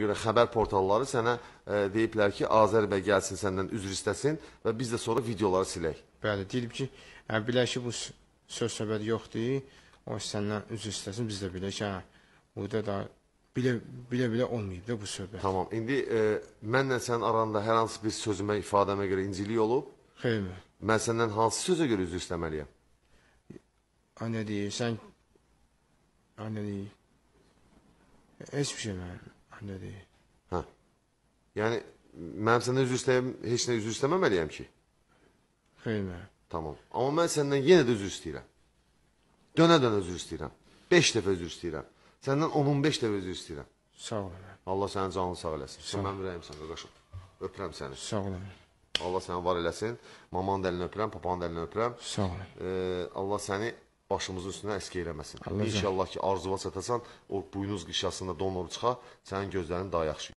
görə xəbər portalları sənə ə, e, deyiblər ki, Azərbaycan gəlsin səndən üzr istəsin və biz də sonra videoları silək. Bəli, deyilib ki, hə, bilər ki, bu söz söhbət yoxdur. O səndən üzr istəsin, biz də bilək ki, hə, burada da bilə bilə, bilə olmayıb da bu söhbət. Tamam. İndi e, mənlə sənin aranda hər hansı bir sözümə, ifadəmə görə incilik olub? Xeyr. Mən səndən hansı sözə görə üzr istəməliyəm? Anne deyirsən. Anne deyir. Heç bir şey mənim. Nədir? Hə. Yəni mən səndən üzr istəyəm, heç nə üzr istəməməliyəm ki. Xeyr. Tamam. Amma mən səndən yenə də üzr istəyirəm. Dönə-dönə üzr istəyirəm. 5 dəfə üzr istəyirəm. Səndən 10-15 dəfə üzr istəyirəm. Sağ ol. Allah sənin canını sağ eləsin. Sən mənim ürəyimsən qardaşım. Öpürəm səni. Sağ ol. Allah səni var eləsin. Mamanın da əlini öpürəm, papanın da əlini öpürəm. Sağ ol. Ee, Allah səni başımızın üstünə əsk eləməsin. İnşallah ki, arzuva çatasan, o buynuz qışasında donoru çıxa, sənin gözlərin daha yaxşı.